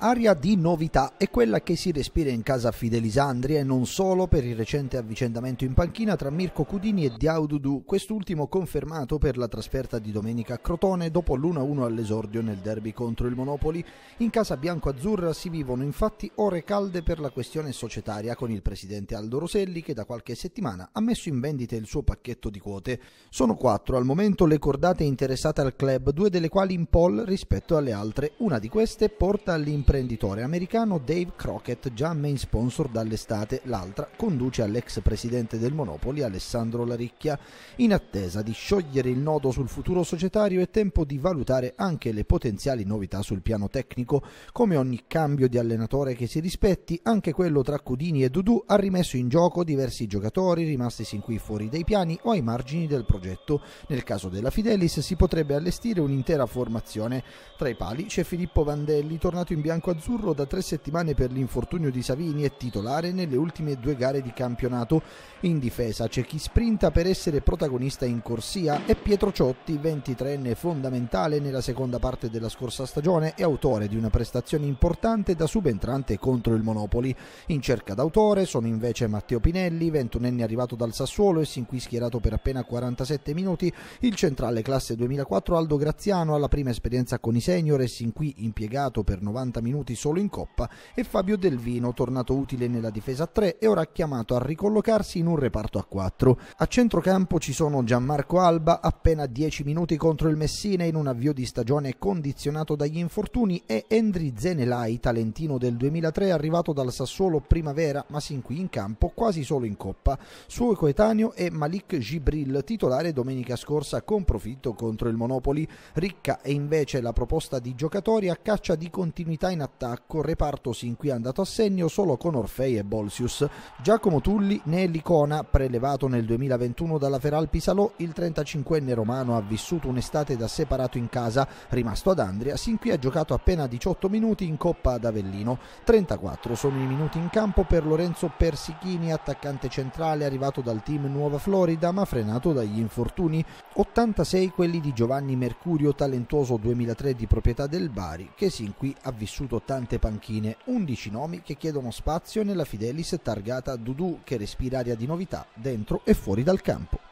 Aria di novità è quella che si respira in casa Fidelisandria e non solo per il recente avvicendamento in panchina tra Mirko Cudini e Diaududu, quest'ultimo confermato per la trasferta di domenica a Crotone dopo l'1-1 all'esordio nel derby contro il Monopoli. In casa bianco-azzurra si vivono infatti ore calde per la questione societaria con il presidente Aldo Roselli che da qualche settimana ha messo in vendita il suo pacchetto di quote. Sono quattro al momento le cordate interessate al club, due delle quali in poll rispetto alle altre. Una di queste porta all'importanza l'imprenditore americano Dave Crockett, già main sponsor dall'estate, l'altra conduce all'ex presidente del Monopoli Alessandro Laricchia. In attesa di sciogliere il nodo sul futuro societario è tempo di valutare anche le potenziali novità sul piano tecnico. Come ogni cambio di allenatore che si rispetti, anche quello tra Cudini e Dudu ha rimesso in gioco diversi giocatori rimasti sin qui fuori dai piani o ai margini del progetto. Nel caso della Fidelis si potrebbe allestire un'intera formazione. Tra i pali c'è Filippo Vandelli, tornato in bianco biancoazzurro da tre settimane per l'infortunio di Savini è titolare nelle ultime due gare di campionato. In difesa c'è chi sprinta per essere protagonista in corsia e Pietro Ciotti, 23enne fondamentale nella seconda parte della scorsa stagione e autore di una prestazione importante da subentrante contro il Monopoli. In cerca d'autore sono invece Matteo Pinelli, 21enne arrivato dal Sassuolo e sin qui schierato per appena 47 minuti, il centrale classe 2004 Aldo Graziano alla prima esperienza con i senior e sin qui impiegato per 90 minuti minuti solo in coppa e Fabio Delvino, tornato utile nella difesa a 3, e ora chiamato a ricollocarsi in un reparto a 4. A centrocampo ci sono Gianmarco Alba, appena 10 minuti contro il Messina in un avvio di stagione condizionato dagli infortuni, e Endri Zenelai, talentino del 2003, arrivato dal Sassuolo primavera, ma sin qui in campo quasi solo in coppa. Suo coetaneo è Malik Gibril, titolare domenica scorsa con profitto contro il Monopoli. Ricca è invece la proposta di giocatori a caccia di continuità in in attacco, reparto sin qui andato a segno solo con Orfei e Bolsius. Giacomo Tulli ne è l'icona, prelevato nel 2021 dalla Feral Pisalò, il 35enne romano ha vissuto un'estate da separato in casa, rimasto ad Andria, sin qui ha giocato appena 18 minuti in Coppa ad Avellino. 34 sono i minuti in campo per Lorenzo Persichini, attaccante centrale arrivato dal team Nuova Florida ma frenato dagli infortuni. 86 quelli di Giovanni Mercurio, talentuoso 2003 di proprietà del Bari, che sin qui ha vissuto tante panchine, 11 nomi che chiedono spazio nella Fidelis targata Dudu che respira aria di novità dentro e fuori dal campo.